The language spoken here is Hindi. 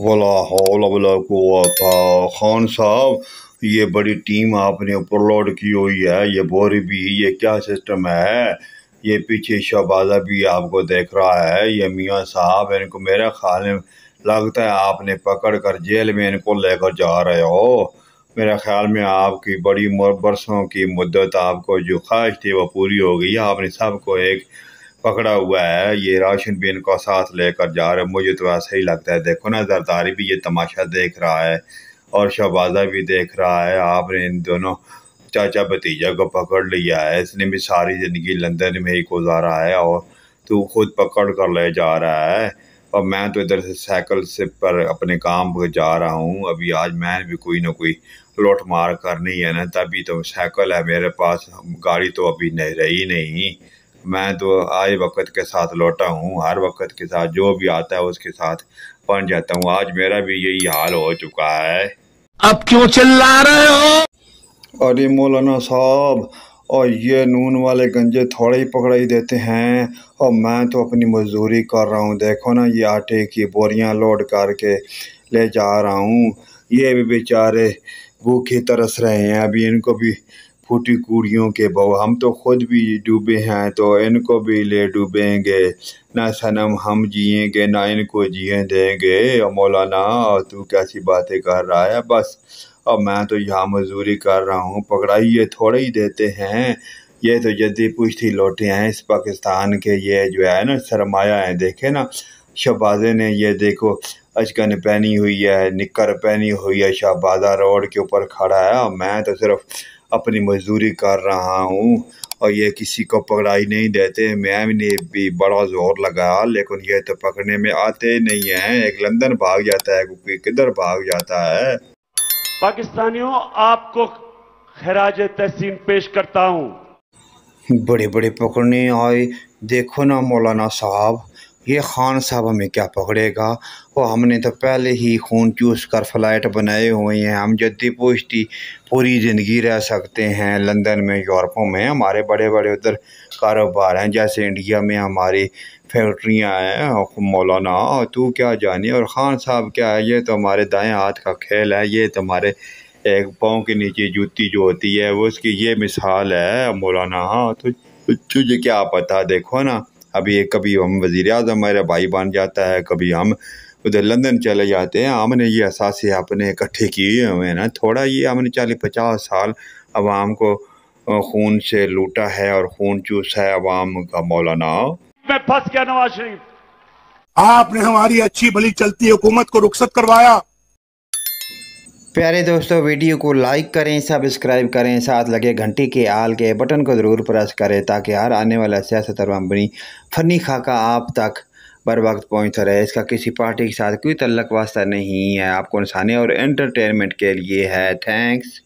वला हौला था खान साहब ये बड़ी टीम आपने ऊपर लोड की हुई है ये बोरी भी ये क्या सिस्टम है ये पीछे शहबाजा भी आपको देख रहा है ये मियाँ साहब इनको मेरा ख्याल में लगता है आपने पकड़ कर जेल में इनको लेकर जा रहे हो मेरा ख्याल में आपकी बड़ी बरसों की मुद्दत आपको जो ख्वाहिश थी वो पूरी हो गई आपने सबको एक पकड़ा हुआ है ये राशन भी इनका साथ लेकर जा रहे मुझे तो ऐसा ही लगता है देखो ना जरदारी भी ये तमाशा देख रहा है और शहबाजा भी देख रहा है आपने इन दोनों चाचा भतीजा को पकड़ लिया है इसने भी सारी ज़िंदगी लंदन में ही गुजारा है और तू खुद पकड़ कर ले जा रहा है और मैं तो इधर से साइकिल से पर अपने काम पर जा रहा हूँ अभी आज मैंने भी कोई ना कोई लौट मार करनी है ना तभी तो साइकिल है मेरे पास गाड़ी तो अभी नहीं रही नहीं मैं तो आए वक़्त के साथ लौटा हूँ हर वक़्त के साथ जो भी आता है उसके साथ बन जाता हूँ आज मेरा भी यही हाल हो चुका है अब क्यों चिल्ला रहे हो अरे मौलाना साहब और ये नून वाले गंजे थोड़े ही पकड़ ही देते हैं और मैं तो अपनी मजदूरी कर रहा हूँ देखो ना ये आटे की बोरियाँ लोड करके ले जा रहा हूँ ये भी बेचारे भूखे तरस रहे हैं अभी इनको भी फूटी कूड़ियों के बहु हम तो खुद भी डूबे हैं तो इनको भी ले डूबेंगे ना सनम हम जियेंगे ना इनको जिये देंगे और मौलाना तू कैसी बातें कर रहा है बस अब मैं तो यहाँ मजदूरी कर रहा हूँ पकड़ाई ये थोड़े ही देते हैं ये तो जद्दी पुश्ती लौटे हैं इस पाकिस्तान के ये जो है ना सरमाया है देखे ना शबाजे ने ये देखो अचकन पहनी हुई है निकर पहनी हुई है शाहबाजा रोड के ऊपर खड़ा है और मैं तो सिर्फ अपनी मजदूरी कर रहा हूँ और ये किसी को पकड़ाई नहीं देते ने भी बड़ा जोर लगाया लेकिन ये तो पकड़ने में आते नहीं है एक लंदन भाग जाता है क्योंकि किधर भाग जाता है पाकिस्तानियों आपको खराज तहसीन पेश करता हूँ बड़े बड़े पकड़ने आए देखो ना मौलाना साहब ये खान साहब हमें क्या पकड़ेगा वो हमने तो पहले ही खून चूस कर फ़्लाइट बनाए हुए हैं हम जद्दी पुश्ती पूरी ज़िंदगी रह सकते हैं लंदन में यूरोपों में हमारे बड़े बड़े उधर कारोबार हैं जैसे इंडिया में हमारी फैक्ट्रियाँ हैं मौलाना तू क्या जाने और ख़ान साहब क्या है ये तो हमारे दाएँ हाथ का खेल है ये तुम्हारे तो एक पाँव के नीचे जूती जो होती है वो उसकी ये मिसाल है मौलाना तो तुझे क्या पता देखो ना अभी एक कभी हम वज़ी अजम मेरा भाई बन जाता है कभी हम उधर लंदन चले जाते हैं हमने ये असासे अपने इकट्ठे किए हुए हैं ना थोड़ा ये हमने चालीस पचास साल आवाम को खून से लूटा है और खून चूसा है अवाम का मौलाना मैं फंस गया नवाज शरीफ आपने हमारी अच्छी भली चलती हुकूमत को रुखसत करवाया प्यारे दोस्तों वीडियो को लाइक करें सब्सक्राइब करें साथ लगे घंटी के आल के बटन को ज़रूर प्रेस करें ताकि हर आने वाला सियासत और मबनी फनी खाका आप तक बर वक्त पहुँचता रहे इसका किसी पार्टी के साथ कोई तल्लक वास्ता नहीं है आपको इंसानी और एंटरटेनमेंट के लिए है थैंक्स